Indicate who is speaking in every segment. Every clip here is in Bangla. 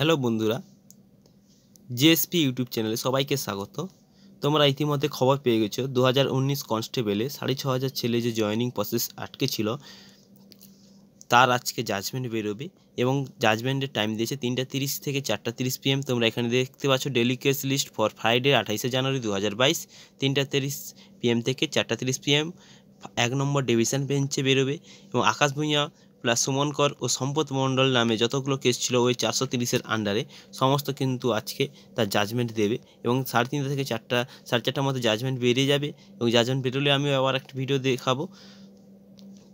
Speaker 1: হ্যালো বন্ধুরা জিএসপি ইউটিউব চ্যানেলে সবাইকে স্বাগত তোমরা ইতিমধ্যে খবর পেয়ে গেছো দু হাজার উনিশ কনস্টেবলে সাড়ে ছ হাজার ছেলে যে জয়নিং প্রসেস আটকে ছিল তার আজকে জাজমেন্ট বেরোবে এবং জাজমেন্টের টাইম দিয়েছে তিনটা তিরিশ থেকে চারটা তিরিশ পিএম তোমরা এখানে দেখতে পাচ্ছ daily case list for Friday আঠাইশে জানুয়ারি দু হাজার বাইশ তিনটা তিরিশ পিএম থেকে চারটা তিরিশ পিএম এক নম্বর ডিভিশন বেঞ্চে বেরোবে এবং আকাশ ভূঁইয়া প্লাস সুমনকর ও সম্পদ মণ্ডল নামে যতগুলো কেস ছিল ওই চারশো তিরিশের আন্ডারে সমস্ত কিন্তু আজকে তার জাজমেন্ট দেবে এবং সাড়ে তিনটা থেকে চারটা সাড়ে চারটার মতো জাজমেন্ট বেরিয়ে যাবে এবং জাজমেন্ট বেরোলে আমি আবার একটা ভিডিও দেখাবো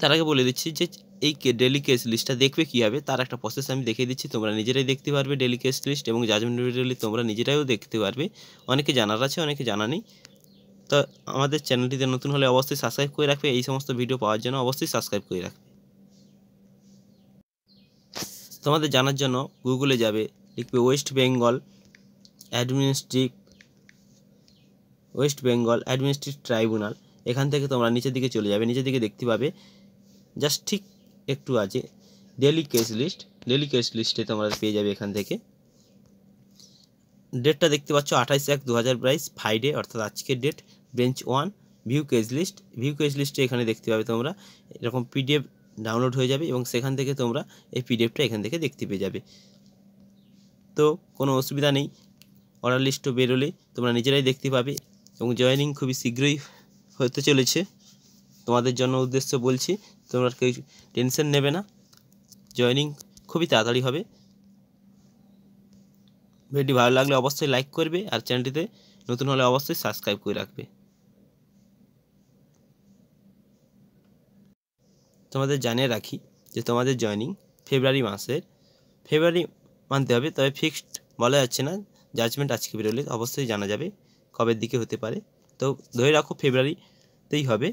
Speaker 1: তার আগে বলে দিচ্ছি যে এই ডেলি কেস লিস্টটা দেখবে কী হবে তার একটা প্রসেস আমি দেখিয়ে দিচ্ছি তোমরা নিজেরাই দেখতে পারবে ডেলি কেস লিস্ট এবং জাজমেন্ট বেরোলে তোমরা নিজেরাইও দেখতে পারবে অনেকে জানার আছে অনেকে জানা নেই তো আমাদের চ্যানেলটিতে নতুন হলে অবশ্যই সাবস্ক্রাইব করে রাখবে এই সমস্ত ভিডিও পাওয়ার জন্য অবশ্যই সাবস্ক্রাইব করে রাখবে তোমাদের জানার জন্য গুগলে যাবে লিখবে West Bengal Administrative West Bengal Administrative Tribunal এখান থেকে তোমরা নিচের দিকে চলে যাবে নিচের দিকে দেখতে পাবে জাস্ট ঠিক একটু আছে daily case list daily case লিস্টে তোমরা পেয়ে যাবে এখান থেকে ডেটটা দেখতে পাচ্ছ আঠাইশ এক দু হাজার বাইশ ফ্রাইডে অর্থাৎ আজকের date bench one view case list view case লিস্টে এখানে দেখতে পাবে তোমরা এরকম পিডিএফ ডাউনলোড হয়ে যাবে এবং সেখান থেকে তোমরা এই পিডিএফটা এখান থেকে দেখতে পেয়ে যাবে তো কোনো অসুবিধা নেই অর্ডার লিস্টও বেরোলে তোমরা নিজেরাই দেখতে পাবে এবং জয়েনিং খুবই শীঘ্রই হতে চলেছে তোমাদের জন্য উদ্দেশ্য বলছি তোমরা কেউ টেনশন নেবে না জয়েনিং খুবই তাড়াতাড়ি হবে ভিডিওটি ভালো লাগলে অবশ্যই লাইক করবে আর চ্যানেলটিতে নতুন হলে অবশ্যই সাবস্ক্রাইব করে রাখবে তোমাদের জানিয়ে রাখি যে তোমাদের জয়নিং ফেব্রুয়ারি মাসের ফেব্রুয়ারি মানতে হবে তবে ফিক্সড বলা যাচ্ছে না জাজমেন্ট আজকে বেরোলে অবশ্যই জানা যাবে কবের দিকে হতে পারে তো ধরে রাখো ফেব্রুয়ারিতেই হবে